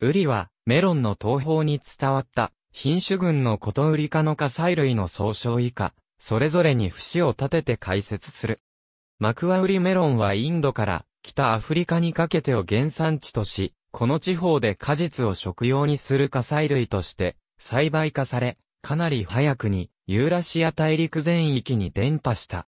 ウリは、メロンの東方に伝わった、品種群のコトウリ科の火砕類の総称以下、それぞれに節を立てて解説する。マクワウリメロンはインドから北アフリカにかけてを原産地とし、この地方で果実を食用にする火砕類として栽培化され、かなり早くにユーラシア大陸全域に伝播した。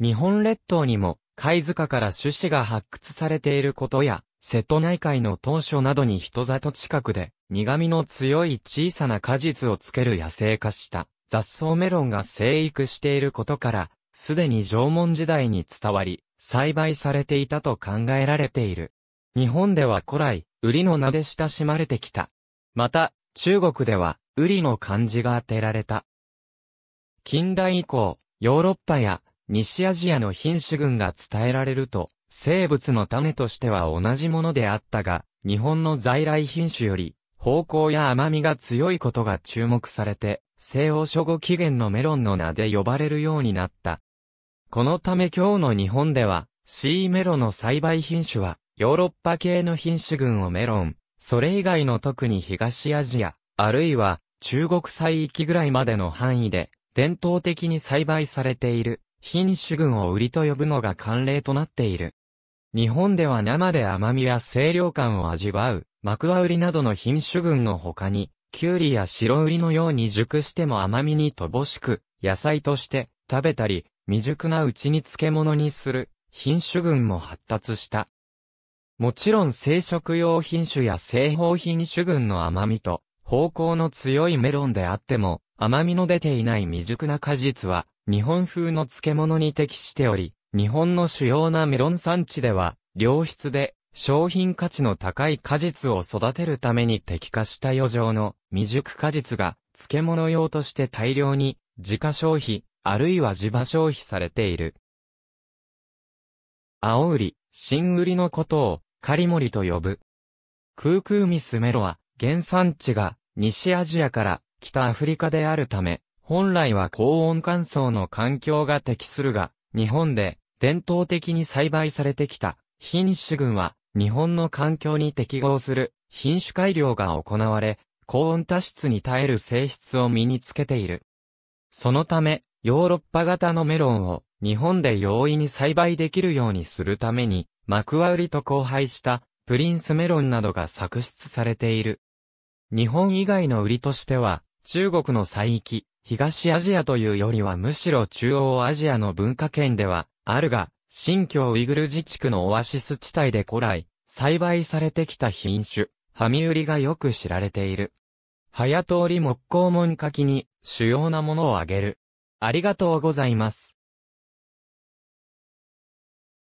日本列島にも貝塚から種子が発掘されていることや、瀬戸内海の当初などに人里近くで、苦味の強い小さな果実をつける野生化した雑草メロンが生育していることから、すでに縄文時代に伝わり、栽培されていたと考えられている。日本では古来、ウリの名で親しまれてきた。また、中国では、ウリの漢字が当てられた。近代以降、ヨーロッパや西アジアの品種群が伝えられると、生物の種としては同じものであったが、日本の在来品種より、方向や甘みが強いことが注目されて、西欧諸語起源のメロンの名で呼ばれるようになった。このため今日の日本では、シーメロの栽培品種は、ヨーロッパ系の品種群をメロン、それ以外の特に東アジア、あるいは中国西域ぐらいまでの範囲で、伝統的に栽培されている品種群を売りと呼ぶのが慣例となっている。日本では生で甘みや清涼感を味わう、マクワウリなどの品種群の他に、キュウリや白ウリのように熟しても甘みに乏しく、野菜として食べたり、未熟なうちに漬物にする品種群も発達した。もちろん生食用品種や製法品種群の甘みと方向の強いメロンであっても甘みの出ていない未熟な果実は日本風の漬物に適しており、日本の主要なメロン産地では、良質で商品価値の高い果実を育てるために適化した余剰の未熟果実が漬物用として大量に自家消費、あるいは自場消費されている。青売り、新売りのことを、狩森と呼ぶ。空空ミスメロは、原産地が、西アジアから北アフリカであるため、本来は高温乾燥の環境が適するが、日本で伝統的に栽培されてきた品種群は日本の環境に適合する品種改良が行われ、高温多湿に耐える性質を身につけている。そのため、ヨーロッパ型のメロンを日本で容易に栽培できるようにするために、マクワウリと交配したプリンスメロンなどが作出されている。日本以外の売りとしては、中国の西域、東アジアというよりはむしろ中央アジアの文化圏では、あるが、新疆ウイグル自治区のオアシス地帯で古来、栽培されてきた品種、ハミウリがよく知られている。早通り木工門書きに主要なものを挙げる。ありがとうございます。